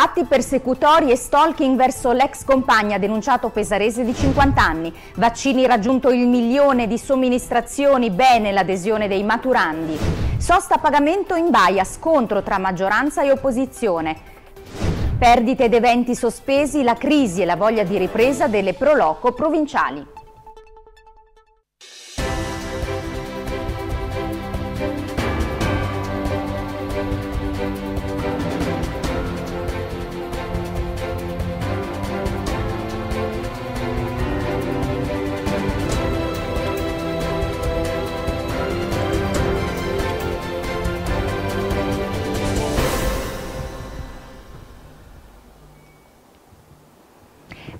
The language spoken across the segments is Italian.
Atti persecutori e stalking verso l'ex compagna denunciato pesarese di 50 anni. Vaccini raggiunto il milione di somministrazioni, bene l'adesione dei maturandi. Sosta pagamento in baia, scontro tra maggioranza e opposizione. Perdite ed eventi sospesi, la crisi e la voglia di ripresa delle proloco provinciali.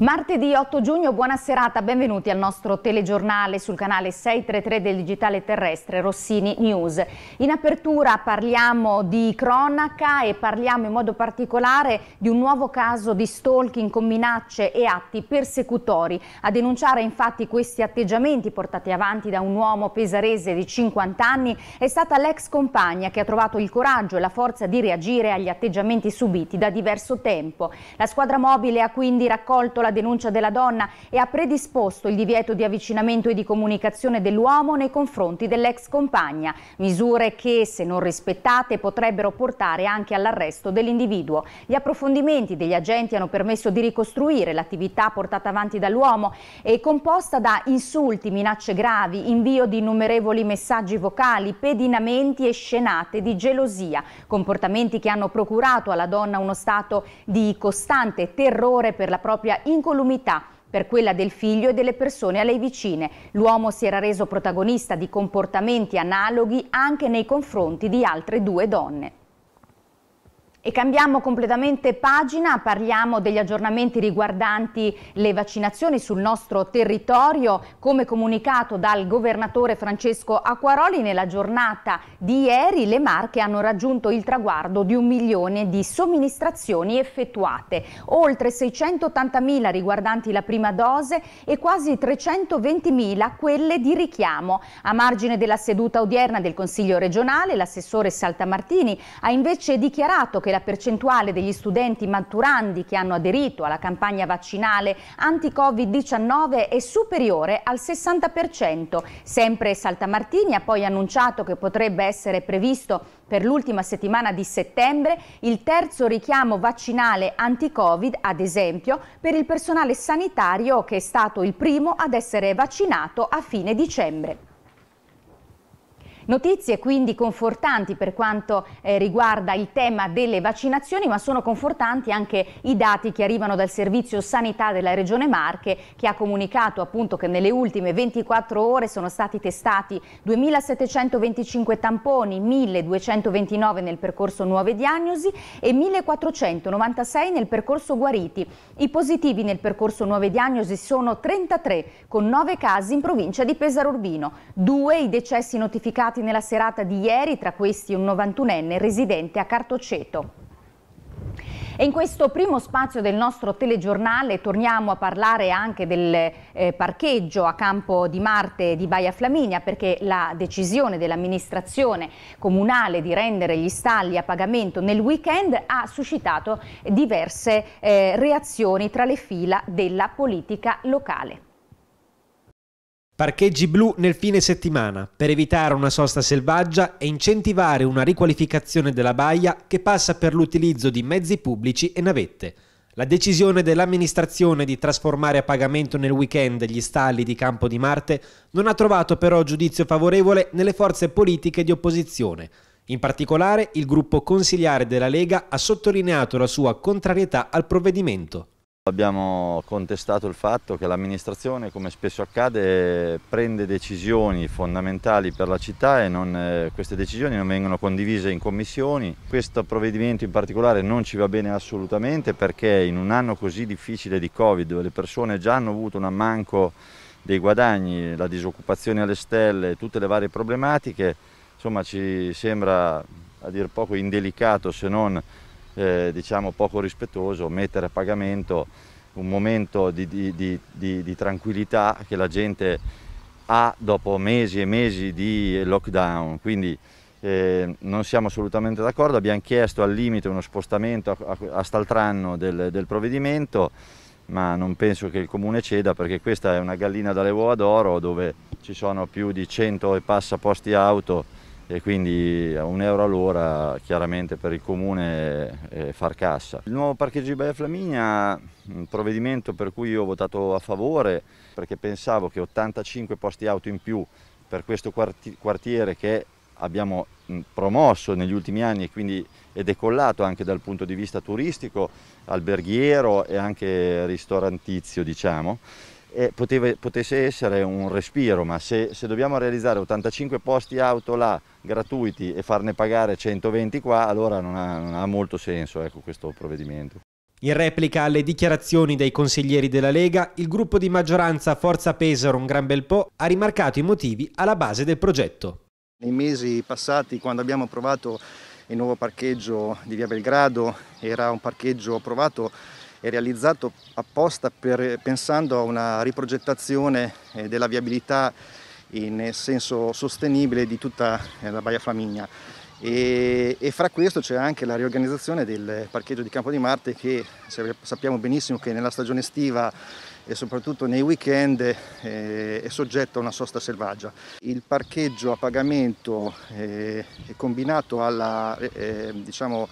Martedì 8 giugno, buona serata, benvenuti al nostro telegiornale sul canale 633 del digitale terrestre Rossini News. In apertura parliamo di cronaca e parliamo in modo particolare di un nuovo caso di stalking con minacce e atti persecutori. A denunciare infatti questi atteggiamenti portati avanti da un uomo pesarese di 50 anni è stata l'ex compagna che ha trovato il coraggio e la forza di reagire agli atteggiamenti subiti da diverso tempo. La squadra mobile ha quindi raccolto la la denuncia della donna e ha predisposto il divieto di avvicinamento e di comunicazione dell'uomo nei confronti dell'ex compagna, misure che, se non rispettate, potrebbero portare anche all'arresto dell'individuo. Gli approfondimenti degli agenti hanno permesso di ricostruire l'attività portata avanti dall'uomo e composta da insulti, minacce gravi, invio di innumerevoli messaggi vocali, pedinamenti e scenate di gelosia, comportamenti che hanno procurato alla donna uno stato di costante terrore per la propria incapacità incolumità per quella del figlio e delle persone a lei vicine. L'uomo si era reso protagonista di comportamenti analoghi anche nei confronti di altre due donne. E cambiamo completamente pagina, parliamo degli aggiornamenti riguardanti le vaccinazioni sul nostro territorio, come comunicato dal governatore Francesco Acquaroli nella giornata di ieri le Marche hanno raggiunto il traguardo di un milione di somministrazioni effettuate, oltre 680.000 riguardanti la prima dose e quasi 320.000 quelle di richiamo. A margine della seduta odierna del Consiglio regionale, l'assessore Saltamartini ha invece dichiarato che la la percentuale degli studenti maturandi che hanno aderito alla campagna vaccinale anti-Covid-19 è superiore al 60%. Sempre Saltamartini ha poi annunciato che potrebbe essere previsto per l'ultima settimana di settembre il terzo richiamo vaccinale anti-Covid, ad esempio, per il personale sanitario che è stato il primo ad essere vaccinato a fine dicembre. Notizie quindi confortanti per quanto eh, riguarda il tema delle vaccinazioni, ma sono confortanti anche i dati che arrivano dal Servizio Sanità della Regione Marche, che ha comunicato appunto che nelle ultime 24 ore sono stati testati 2.725 tamponi, 1.229 nel percorso nuove diagnosi e 1.496 nel percorso guariti. I positivi nel percorso nuove diagnosi sono 33, con 9 casi in provincia di Pesaro Urbino, 2 i decessi notificati arrestati nella serata di ieri, tra questi un 91enne residente a Cartoceto. E in questo primo spazio del nostro telegiornale torniamo a parlare anche del eh, parcheggio a Campo di Marte di Baia Flaminia perché la decisione dell'amministrazione comunale di rendere gli stalli a pagamento nel weekend ha suscitato diverse eh, reazioni tra le fila della politica locale. Parcheggi blu nel fine settimana per evitare una sosta selvaggia e incentivare una riqualificazione della baia che passa per l'utilizzo di mezzi pubblici e navette. La decisione dell'amministrazione di trasformare a pagamento nel weekend gli stalli di Campo di Marte non ha trovato però giudizio favorevole nelle forze politiche di opposizione. In particolare il gruppo consigliare della Lega ha sottolineato la sua contrarietà al provvedimento. Abbiamo contestato il fatto che l'amministrazione, come spesso accade, prende decisioni fondamentali per la città e non, eh, queste decisioni non vengono condivise in commissioni. Questo provvedimento in particolare non ci va bene assolutamente perché in un anno così difficile di Covid, dove le persone già hanno avuto un ammanco dei guadagni, la disoccupazione alle stelle, tutte le varie problematiche, insomma ci sembra a dir poco indelicato se non eh, diciamo poco rispettoso mettere a pagamento un momento di, di, di, di, tranquillità che la gente ha dopo mesi e mesi di lockdown. Quindi eh, non siamo assolutamente d'accordo, abbiamo chiesto al limite uno spostamento a, a, a Staltranno del, del, provvedimento, ma non penso che il comune ceda perché questa è una gallina dalle uova d'oro dove ci sono più di 100 e passa posti auto e quindi a un euro all'ora chiaramente per il comune è far cassa. Il nuovo parcheggio di Baia Flaminia, un provvedimento per cui io ho votato a favore perché pensavo che 85 posti auto in più per questo quartiere che abbiamo promosso negli ultimi anni e quindi è decollato anche dal punto di vista turistico, alberghiero e anche ristorantizio diciamo eh, poteva, potesse essere un respiro, ma se, se, dobbiamo realizzare 85 posti auto là gratuiti e farne pagare 120 qua, allora non ha, non ha molto senso ecco, questo provvedimento. In replica alle dichiarazioni dei consiglieri della Lega, il gruppo di maggioranza Forza Pesaro un gran bel po' ha rimarcato i motivi alla base del progetto. Nei mesi passati, quando abbiamo approvato il nuovo parcheggio di Via Belgrado, era un parcheggio approvato è realizzato apposta per, pensando a una riprogettazione eh, della viabilità in senso sostenibile di tutta eh, la Baia Flaminia. E, e, fra questo c'è anche la riorganizzazione del parcheggio di Campo di Marte che sappiamo benissimo che nella stagione estiva e soprattutto nei weekend eh, è soggetto a una sosta selvaggia. Il parcheggio a pagamento eh, è combinato all'offerta eh, eh, diciamo,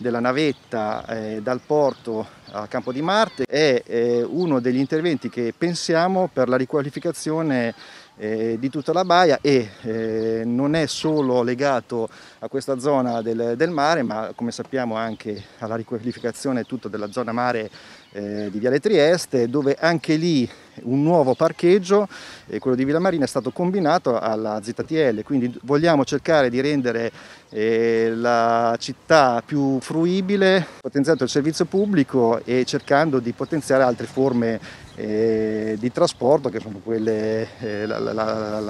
della navetta eh, dal porto a Campo di Marte è eh, uno degli interventi che pensiamo per la riqualificazione eh, di tutta la baia e eh, non è solo legato a questa zona del, del, mare ma come sappiamo anche alla riqualificazione tutta della zona mare eh, di Viale Trieste dove anche lì un nuovo parcheggio, eh, quello di Villa Marina, è stato combinato alla ZTL, quindi vogliamo cercare di rendere eh, la città più fruibile, potenziando il servizio pubblico e cercando di potenziare altre forme eh, di trasporto che sono quelle, eh, la, la, la,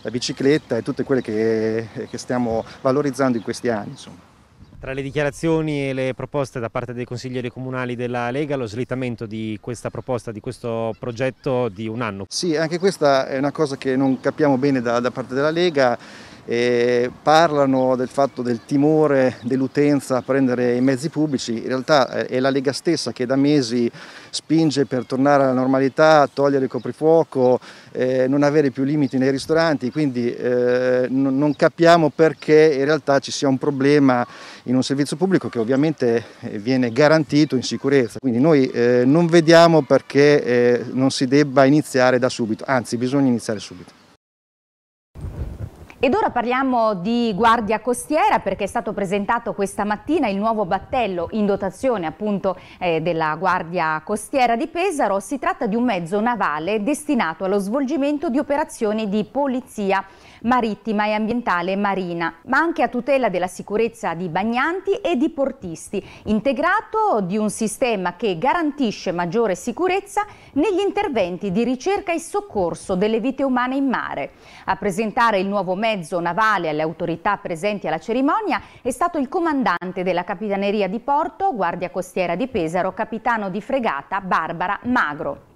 la, bicicletta e tutte quelle che, che stiamo valorizzando in questi anni. Insomma. Tra le dichiarazioni e le proposte da parte dei consiglieri comunali della Lega, lo slittamento di questa proposta, di questo progetto di un anno. Sì, anche questa è una cosa che non capiamo bene da, da parte della Lega eh, parlano del fatto del timore dell'utenza a prendere i mezzi pubblici, in realtà eh, è la Lega stessa che da mesi spinge per tornare alla normalità, togliere il coprifuoco, eh, non avere più limiti nei ristoranti, quindi eh, non capiamo perché in realtà ci sia un problema in un servizio pubblico che ovviamente eh, viene garantito in sicurezza, quindi noi eh, non vediamo perché non si debba iniziare da subito, anzi bisogna iniziare subito. Ed ora parliamo di Guardia Costiera perché è stato presentato questa mattina il nuovo battello in dotazione appunto eh, della Guardia Costiera di Pesaro. Si tratta di un mezzo navale destinato allo svolgimento di operazioni di polizia marittima e ambientale marina, ma anche a tutela della sicurezza di bagnanti e di portisti, integrato di un sistema che garantisce maggiore sicurezza negli interventi di ricerca e soccorso delle vite umane in mare. A presentare il nuovo mezzo navale alle autorità presenti alla cerimonia è stato il comandante della Capitaneria di Porto, Guardia Costiera di Pesaro, capitano di fregata Barbara Magro.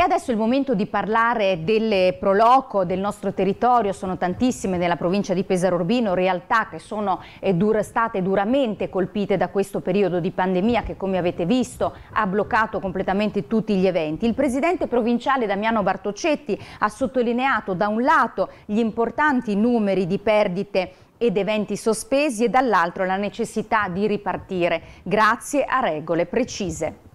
E adesso è il momento di parlare delle Proloco del nostro territorio, sono tantissime nella provincia di Pesaro Urbino, realtà che sono eh, dura, state duramente colpite da questo periodo di pandemia che come avete visto ha bloccato completamente tutti gli eventi. Il presidente provinciale Damiano Bartocetti ha sottolineato da un lato gli importanti numeri di perdite ed eventi sospesi e dall'altro la necessità di ripartire grazie a regole precise.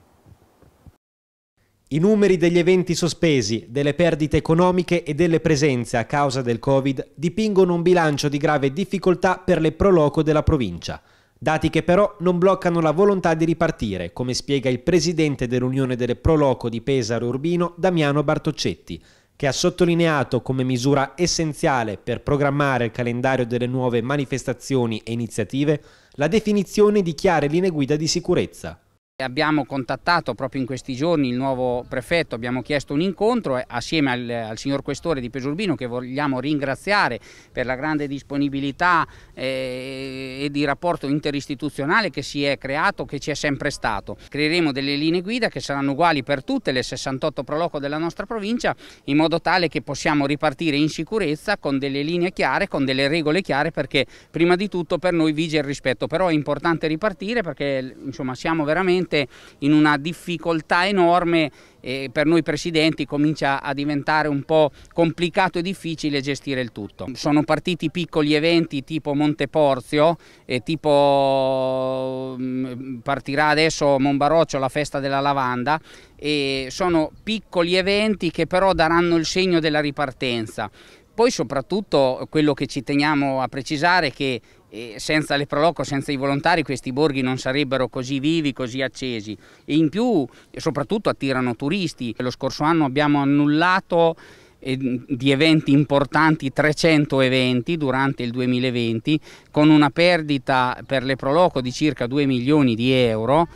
I numeri degli eventi sospesi, delle perdite economiche e delle presenze a causa del Covid dipingono un bilancio di grave difficoltà per le proloco della provincia. Dati che però non bloccano la volontà di ripartire, come spiega il presidente dell'Unione delle Proloco di Pesaro Urbino, Damiano Bartoccetti, che ha sottolineato come misura essenziale per programmare il calendario delle nuove manifestazioni e iniziative la definizione di chiare linee guida di sicurezza. Abbiamo contattato proprio in questi giorni il nuovo prefetto, abbiamo chiesto un incontro assieme al, al signor Questore di Pesurbino che vogliamo ringraziare per la grande disponibilità eh, e di rapporto interistituzionale che si è creato, che ci è sempre stato. Creeremo delle linee guida che saranno uguali per tutte le 68 proloco della nostra provincia in modo tale che possiamo ripartire in sicurezza con delle linee chiare, con delle regole chiare perché prima di tutto per noi vige il rispetto, però è importante ripartire perché insomma siamo veramente veramente in una difficoltà enorme e per noi presidenti comincia a diventare un po' complicato e difficile gestire il tutto. Sono partiti piccoli eventi tipo Monteporzio, eh, tipo mm, partirà adesso Monbaroccio la festa della lavanda e sono piccoli eventi che però daranno il segno della ripartenza. Poi soprattutto quello che ci teniamo a precisare è che e senza le Proloco, senza i volontari, questi borghi non sarebbero così vivi, così accesi. E in più, soprattutto, attirano turisti. Lo scorso anno abbiamo annullato eh, di eventi importanti 300 eventi durante il 2020 con una perdita per le Proloco di circa 2 milioni di euro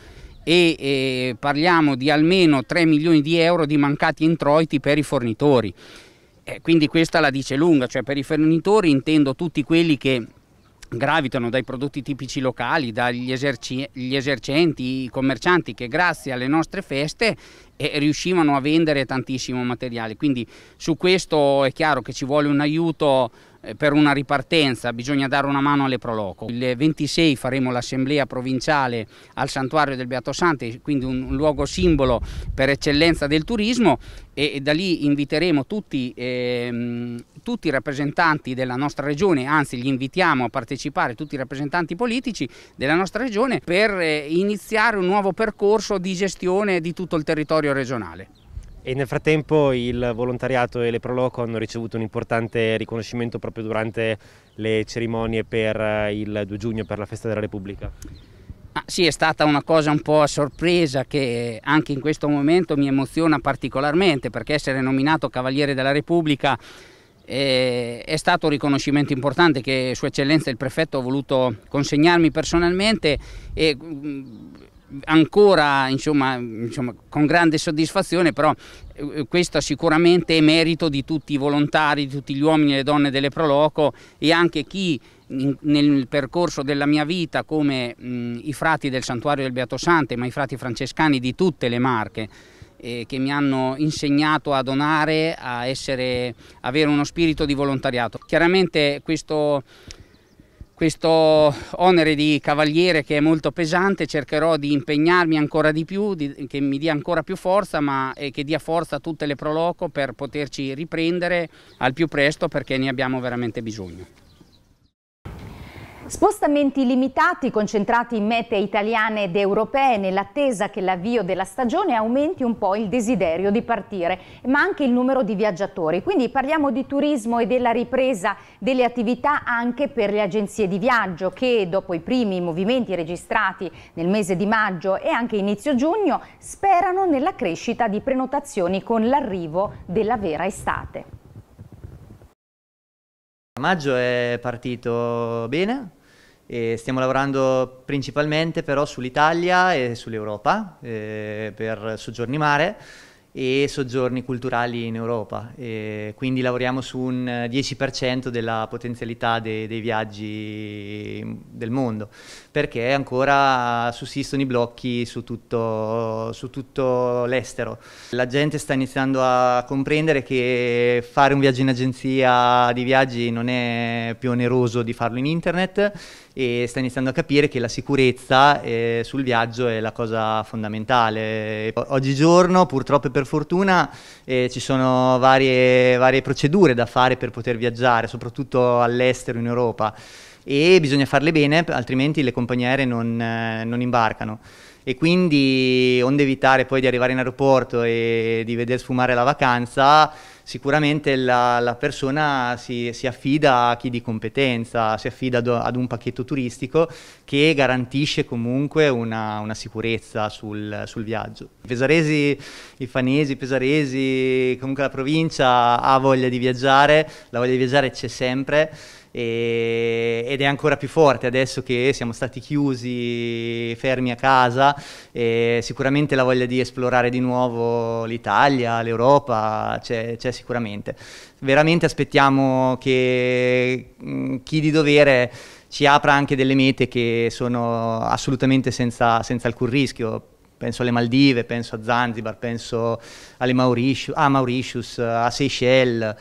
e eh, parliamo di almeno 3 milioni di euro di mancati introiti per i fornitori. Eh, quindi questa la dice lunga, cioè per i fornitori intendo tutti quelli che gravitano dai prodotti tipici locali, dagli eserci- esercenti, i commercianti che grazie alle nostre feste eh, riuscivano a vendere tantissimo materiale. Quindi su questo è chiaro che ci vuole un aiuto eh, per una ripartenza bisogna dare una mano alle Proloco. Il 26 faremo l'assemblea provinciale al santuario del Beato Sante, quindi un luogo simbolo per eccellenza del turismo e, da lì inviteremo tutti, eh, tutti, i rappresentanti della nostra regione, anzi gli invitiamo a partecipare tutti i rappresentanti politici della nostra regione per eh, iniziare un nuovo percorso di gestione di tutto il territorio regionale. E nel frattempo il volontariato e le Proloco hanno ricevuto un importante riconoscimento proprio durante le cerimonie per eh, il 2 giugno per la Festa della Repubblica. Ah, sì, è stata una cosa un po' a sorpresa che anche in questo momento mi emoziona particolarmente perché essere nominato Cavaliere della Repubblica eh, è stato un riconoscimento importante che Sua Eccellenza il Prefetto ha voluto consegnarmi personalmente e mm, ancora insomma, insomma, con grande soddisfazione, però eh, questo sicuramente è merito di tutti i volontari, di tutti gli uomini e le donne delle Proloco e anche chi nel percorso della mia vita come mh, i frati del santuario del Beato Sante, ma i frati francescani di tutte le marche eh, che mi hanno insegnato a donare, a essere, avere uno spirito di volontariato. Chiaramente questo questo onere di cavaliere che è molto pesante, cercherò di impegnarmi ancora di più, di, che mi dia ancora più forza, ma eh, che dia forza a tutte le Proloco per poterci riprendere al più presto perché ne abbiamo veramente bisogno. Spostamenti limitati concentrati in mete italiane ed europee nell'attesa che l'avvio della stagione aumenti un po' il desiderio di partire, ma anche il numero di viaggiatori. Quindi parliamo di turismo e della ripresa delle attività anche per le agenzie di viaggio che dopo i primi movimenti registrati nel mese di maggio e anche inizio giugno sperano nella crescita di prenotazioni con l'arrivo della vera estate. Maggio è partito bene, e stiamo lavorando principalmente però sull'Italia e sull'Europa eh, per soggiorni mare e soggiorni culturali in Europa. E quindi lavoriamo su un 10% eh, della potenzialità de- dei viaggi mm, del mondo, perché ancora sussistono i blocchi su tutto, su tutto l'estero. La gente sta iniziando a comprendere che fare un viaggio in agenzia di viaggi non è più oneroso di farlo in internet e sta iniziando a capire che la sicurezza eh, sul viaggio è la cosa fondamentale. O- oggigiorno purtroppo per per fortuna eh, ci sono varie, varie procedure da fare per poter viaggiare, soprattutto all'estero in Europa e bisogna farle bene, altrimenti le compagnie aeree non, eh, non, imbarcano. E quindi, onde evitare poi di arrivare in aeroporto e di vedere sfumare la vacanza, sicuramente la, la persona si, si, affida a chi di competenza, si affida ad, ad un pacchetto turistico che garantisce comunque una, una sicurezza sul, sul, viaggio. I pesaresi, i fanesi, i pesaresi, comunque la provincia ha voglia di viaggiare, la voglia di viaggiare c'è sempre e, ed è ancora più forte adesso che siamo stati chiusi, fermi a casa, sicuramente la voglia di esplorare di nuovo l'Italia, l'Europa c'è, c'è sicuramente. Veramente aspettiamo che mm, chi di dovere ci apra anche delle mete che sono assolutamente senza, senza alcun rischio penso alle Maldive, penso a Zanzibar, penso alle Mauritius, a, Mauritius, a Seychelles,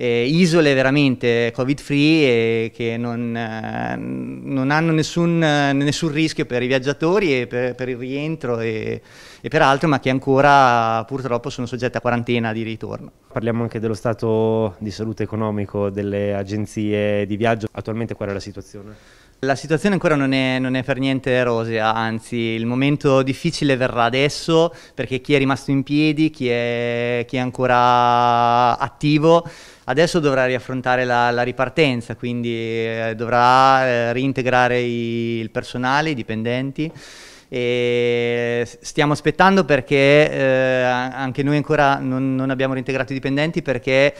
eh, isole veramente covid free e che non, eh, non hanno nessun, nessun, rischio per i viaggiatori e per, per il rientro e, e per altro, ma che ancora purtroppo sono soggette a quarantena di ritorno. Parliamo anche dello stato di salute economico delle agenzie di viaggio, attualmente qual è la situazione? La situazione ancora non è, non è, per niente rosea, anzi il momento difficile verrà adesso perché chi è rimasto in piedi, chi è, chi è ancora attivo, adesso dovrà riaffrontare la, la ripartenza, quindi eh, dovrà eh, reintegrare i, il personale, i dipendenti. E stiamo aspettando perché eh, anche noi ancora non, non abbiamo reintegrato i dipendenti perché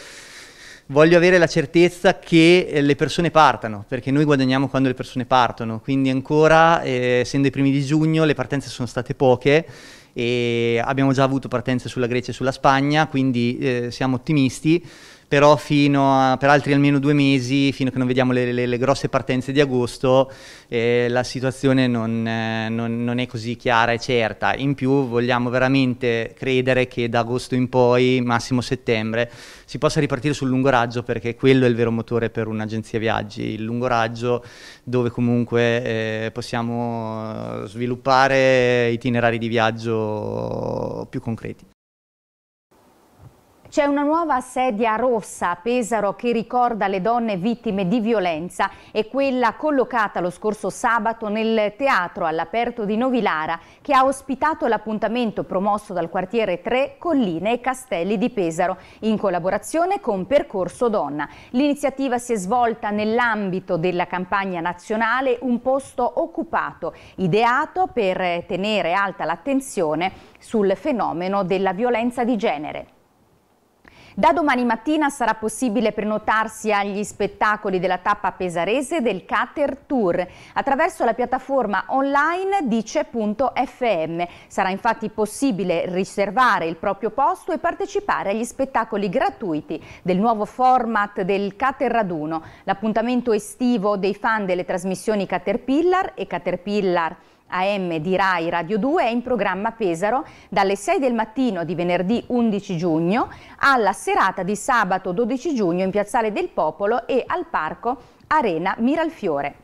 voglio avere la certezza che eh, le persone partano, perché noi guadagniamo quando le persone partono, quindi ancora, eh, essendo i primi di giugno, le partenze sono state poche e abbiamo già avuto partenze sulla Grecia e sulla Spagna, quindi eh, siamo ottimisti però fino a, per altri almeno due mesi, fino a che non vediamo le, le, le grosse partenze di agosto, eh, la situazione non, eh, non, non, è così chiara e certa. In più vogliamo veramente credere che da agosto in poi, massimo settembre, si possa ripartire sul lungo raggio perché quello è il vero motore per un'agenzia viaggi, il lungo raggio dove comunque eh, possiamo sviluppare itinerari di viaggio più concreti. C'è una nuova sedia rossa a Pesaro che ricorda le donne vittime di violenza e quella collocata lo scorso sabato nel teatro all'aperto di Novilara che ha ospitato l'appuntamento promosso dal quartiere 3 Colline e Castelli di Pesaro in collaborazione con Percorso Donna. L'iniziativa si è svolta nell'ambito della campagna nazionale Un posto occupato, ideato per tenere alta l'attenzione sul fenomeno della violenza di genere. Da domani mattina sarà possibile prenotarsi agli spettacoli della tappa pesarese del Cater Tour attraverso la piattaforma online dice.fm. Sarà infatti possibile riservare il proprio posto e partecipare agli spettacoli gratuiti del nuovo format del Cater Raduno, l'appuntamento estivo dei fan delle trasmissioni Caterpillar e Caterpillar AM di RAI Radio 2 è in programma Pesaro dalle 6 del mattino di venerdì 11 giugno alla serata di sabato 12 giugno in Piazzale del Popolo e al Parco Arena Miralfiore.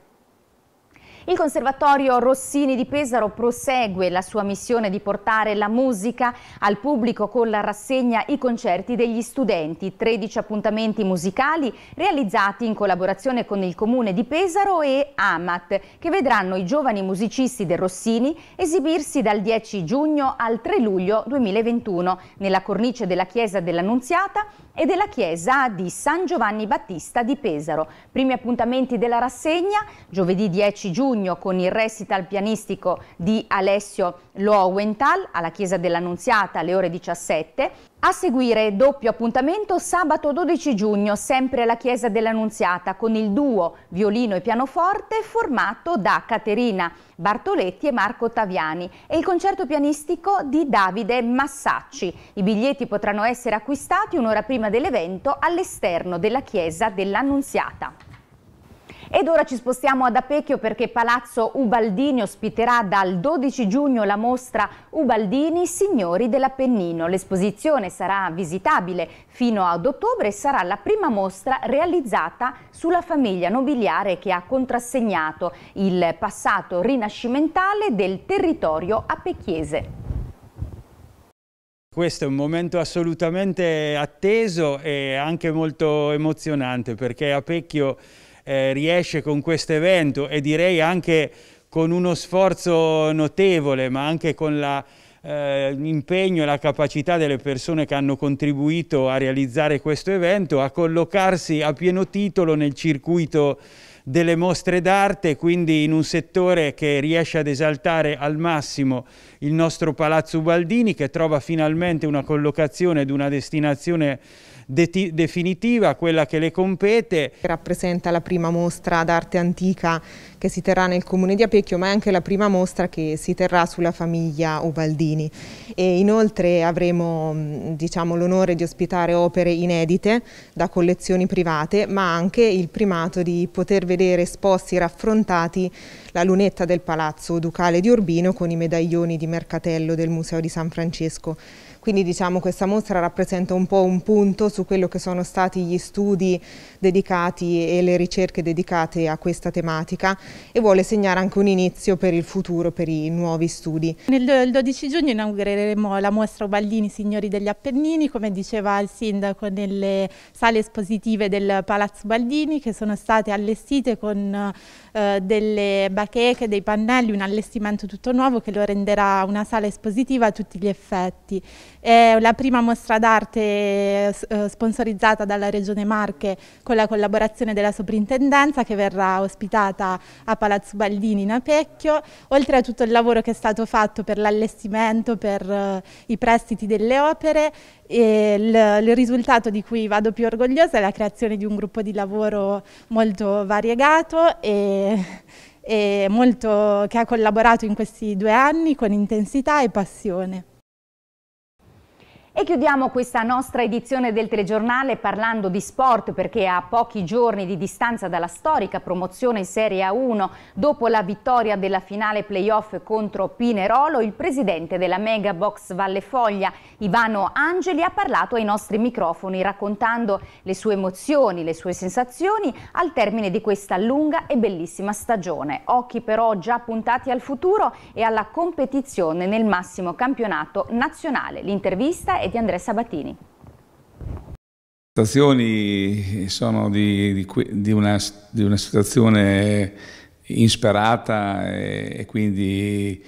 Il Conservatorio Rossini di Pesaro prosegue la sua missione di portare la musica al pubblico con la rassegna I concerti degli studenti, 13 appuntamenti musicali realizzati in collaborazione con il Comune di Pesaro e Amat, che vedranno i giovani musicisti del Rossini esibirsi dal 10 giugno al 3 luglio 2021 nella cornice della Chiesa dell'Annunziata e della Chiesa di San Giovanni Battista di Pesaro. Primi appuntamenti della rassegna, giovedì 10 giugno giugno con il recital pianistico di Alessio Lowenthal alla Chiesa dell'Annunziata alle ore 17. A seguire doppio appuntamento sabato 12 giugno sempre alla Chiesa dell'Annunziata con il duo violino e pianoforte formato da Caterina Bartoletti e Marco Taviani e il concerto pianistico di Davide Massacci. I biglietti potranno essere acquistati un'ora prima dell'evento all'esterno della Chiesa dell'Annunziata. Ed ora ci spostiamo ad Apecchio perché Palazzo Ubaldini ospiterà dal 12 giugno la mostra Ubaldini Signori dell'Appennino. L'esposizione sarà visitabile fino ad ottobre e sarà la prima mostra realizzata sulla famiglia nobiliare che ha contrassegnato il passato rinascimentale del territorio apecchiese. Questo è un momento assolutamente atteso e anche molto emozionante perché Apecchio eh, riesce con questo evento e direi anche con uno sforzo notevole, ma anche con la l'impegno eh, e la capacità delle persone che hanno contribuito a realizzare questo evento, a collocarsi a pieno titolo nel circuito delle mostre d'arte, quindi in un settore che riesce ad esaltare al massimo il nostro Palazzo Baldini, che trova finalmente una collocazione ed una destinazione de definitiva, quella che le compete. Rappresenta la prima mostra d'arte antica che si terrà nel comune di Apecchio, ma è anche la prima mostra che si terrà sulla famiglia Ubaldini. E inoltre avremo mm, diciamo, l'onore di ospitare opere inedite da collezioni private, ma anche il primato di poter vedere esposti e raffrontati la lunetta del Palazzo Ducale di Urbino con i medaglioni di Mercatello del Museo di San Francesco. Quindi diciamo questa mostra rappresenta un po' un punto su quello che sono stati gli studi dedicati e le ricerche dedicate a questa tematica e vuole segnare anche un inizio per il futuro, per i nuovi studi. Nel 12 giugno inaugureremo la mostra Ubaldini Signori degli Appennini, come diceva il sindaco, nelle sale espositive del Palazzo Baldini che sono state allestite con eh, delle bacheche, dei pannelli, un allestimento tutto nuovo che lo renderà una sala espositiva a tutti gli effetti. È la prima mostra d'arte eh, sponsorizzata dalla Regione Marche con la collaborazione della Soprintendenza che verrà ospitata a Palazzo Baldini in Apecchio, oltre a tutto il lavoro che è stato fatto per l'allestimento, per eh, i prestiti delle opere il, il, risultato di cui vado più orgogliosa è la creazione di un gruppo di lavoro molto variegato e, e molto, che ha collaborato in questi due anni con intensità e passione. E chiudiamo questa nostra edizione del telegiornale parlando di sport perché a pochi giorni di distanza dalla storica promozione in Serie A1 dopo la vittoria della finale playoff contro Pinerolo il presidente della Mega Box Valle Foglia Ivano Angeli ha parlato ai nostri microfoni raccontando le sue emozioni, le sue sensazioni al termine di questa lunga e bellissima stagione. Occhi però già puntati al futuro e alla competizione nel massimo campionato nazionale. L'intervista è e di Andrea Sabatini. Le situazioni sono di, di, di, una, di una, situazione insperata e, e quindi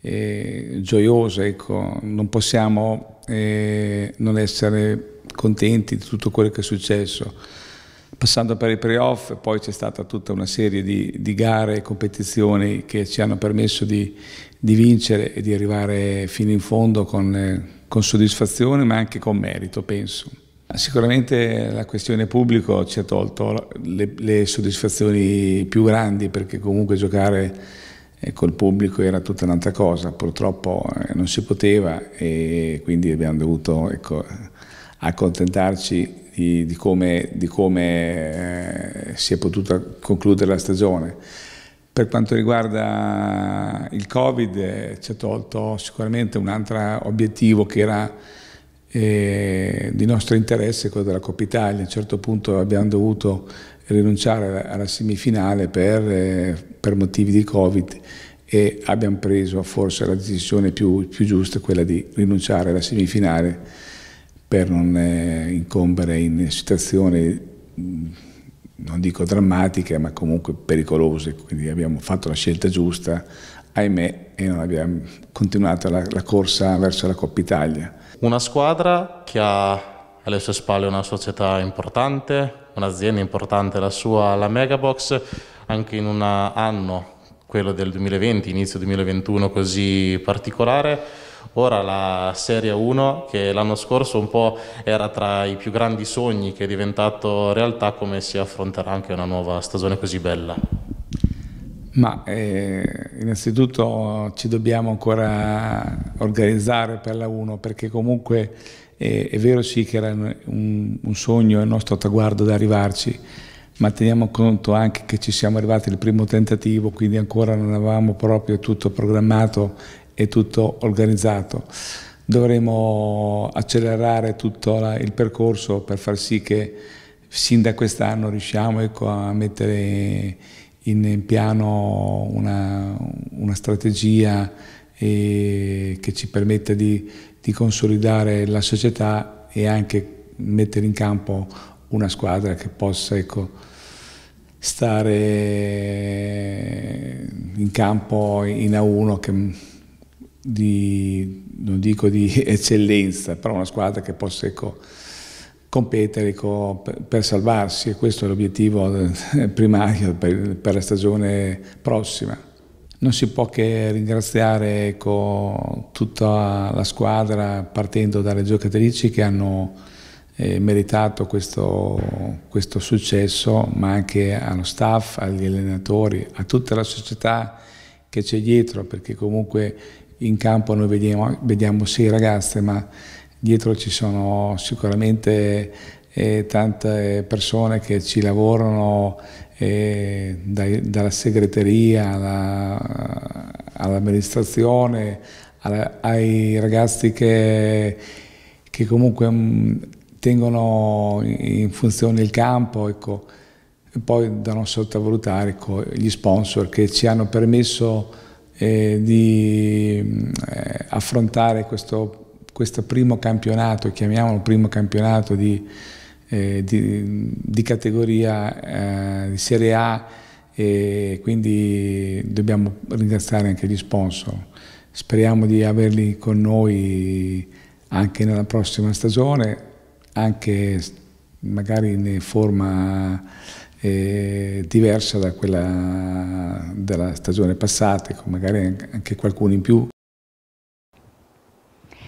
eh, gioiosa, ecco. non possiamo eh, non essere contenti di tutto quello che è successo. Passando per i playoff, poi c'è stata tutta una serie di, di gare e competizioni che ci hanno permesso di, di, vincere e di arrivare fino in fondo con, eh, con soddisfazione ma anche con merito, penso. Sicuramente la questione pubblico ci ha tolto le, le soddisfazioni più grandi perché comunque giocare eh, col pubblico era tutta un'altra cosa, purtroppo eh, non si poteva e quindi abbiamo dovuto ecco, accontentarci di, di, come, di come eh, si è potuta concludere la stagione. Per quanto riguarda il Covid eh, ci ha tolto sicuramente un altro obiettivo che era eh, di nostro interesse, quello della Coppa Italia. A un certo punto abbiamo dovuto rinunciare alla semifinale per, eh, per motivi di Covid e abbiamo preso forse la decisione più, più giusta, quella di rinunciare alla semifinale per non eh, incombere in situazioni non dico drammatiche, ma comunque pericolose, quindi abbiamo fatto la scelta giusta, ahimè, e non abbiamo continuato la, la corsa verso la Coppa Italia. Una squadra che ha alle sue spalle una società importante, un'azienda importante, la sua, la Megabox, anche in un anno, quello del 2020, inizio 2021 così particolare, Ora la Serie 1, che l'anno scorso un po' era tra i più grandi sogni che è diventato realtà, come si affronterà anche una nuova stagione così bella? Ma eh, innanzitutto ci dobbiamo ancora organizzare per la 1 perché comunque eh, è vero sì che era un, un sogno e il nostro traguardo da arrivarci, ma teniamo conto anche che ci siamo arrivati al primo tentativo, quindi ancora non avevamo proprio tutto programmato è tutto organizzato. Dovremo accelerare tutto la, il percorso per far sì che sin da quest'anno riusciamo ecco, a mettere in piano una, una strategia eh, che ci permetta di, di consolidare la società e anche mettere in campo una squadra che possa ecco, stare in campo in A1 di, non dico di eccellenza, però una squadra che possa ecco, competere co, ecco, per salvarsi e questo è l'obiettivo eh, primario per, per, la stagione prossima. Non si può che ringraziare ecco, tutta la squadra partendo dalle giocatrici che hanno eh, meritato questo, questo successo, ma anche allo staff, agli allenatori, a tutta la società che c'è dietro, perché comunque in campo noi vediamo, vediamo sì ragazze, ma dietro ci sono sicuramente eh, tante persone che ci lavorano eh, dai, dalla segreteria all'amministrazione, all ai ragazzi che, che comunque mh, mm, tengono in funzione il campo. Ecco. E poi da non sottovalutare ecco, gli sponsor che ci hanno permesso eh, di eh, affrontare questo, questo, primo campionato, chiamiamolo primo campionato di, eh, di, di categoria eh, di Serie A e quindi dobbiamo ringraziare anche gli sponsor. Speriamo di averli con noi anche nella prossima stagione, anche magari in forma eh, diversa da quella della stagione passata, con magari anche qualcuno in più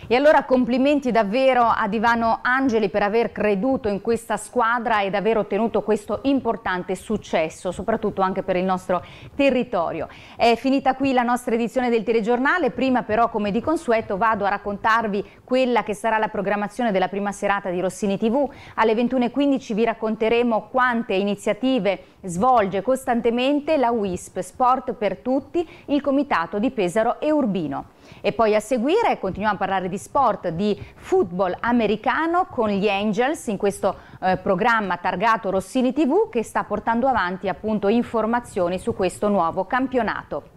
e allora complimenti davvero a Divano Angeli per aver creduto in questa squadra ed aver ottenuto questo importante successo, soprattutto anche per il nostro territorio. È finita qui la nostra edizione del telegiornale, prima però come di consueto vado a raccontarvi quella che sarà la programmazione della prima serata di Rossini TV. Alle 21.15 vi racconteremo quante iniziative Svolge costantemente la WISP Sport per tutti, il comitato di Pesaro e Urbino. E poi a seguire continuiamo a parlare di sport, di football americano con gli Angels in questo eh, programma targato Rossini TV che sta portando avanti appunto informazioni su questo nuovo campionato.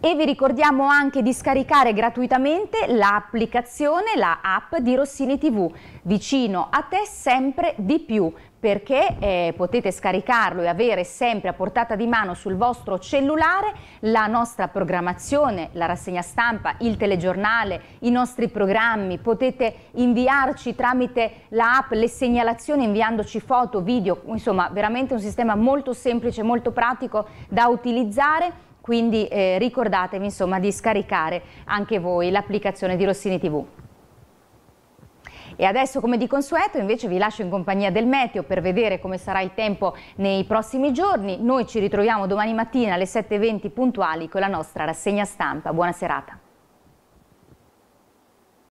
E vi ricordiamo anche di scaricare gratuitamente l'applicazione, la app di Rossini TV. Vicino a te sempre di più perché eh, potete scaricarlo e avere sempre a portata di mano sul vostro cellulare la nostra programmazione, la rassegna stampa, il telegiornale, i nostri programmi, potete inviarci tramite l'app le segnalazioni inviandoci foto, video, insomma veramente un sistema molto semplice, molto pratico da utilizzare quindi eh, ricordatevi insomma di scaricare anche voi l'applicazione di Rossini TV. E adesso come di consueto invece vi lascio in compagnia del meteo per vedere come sarà il tempo nei prossimi giorni. Noi ci ritroviamo domani mattina alle 7.20 puntuali con la nostra rassegna stampa. Buona serata.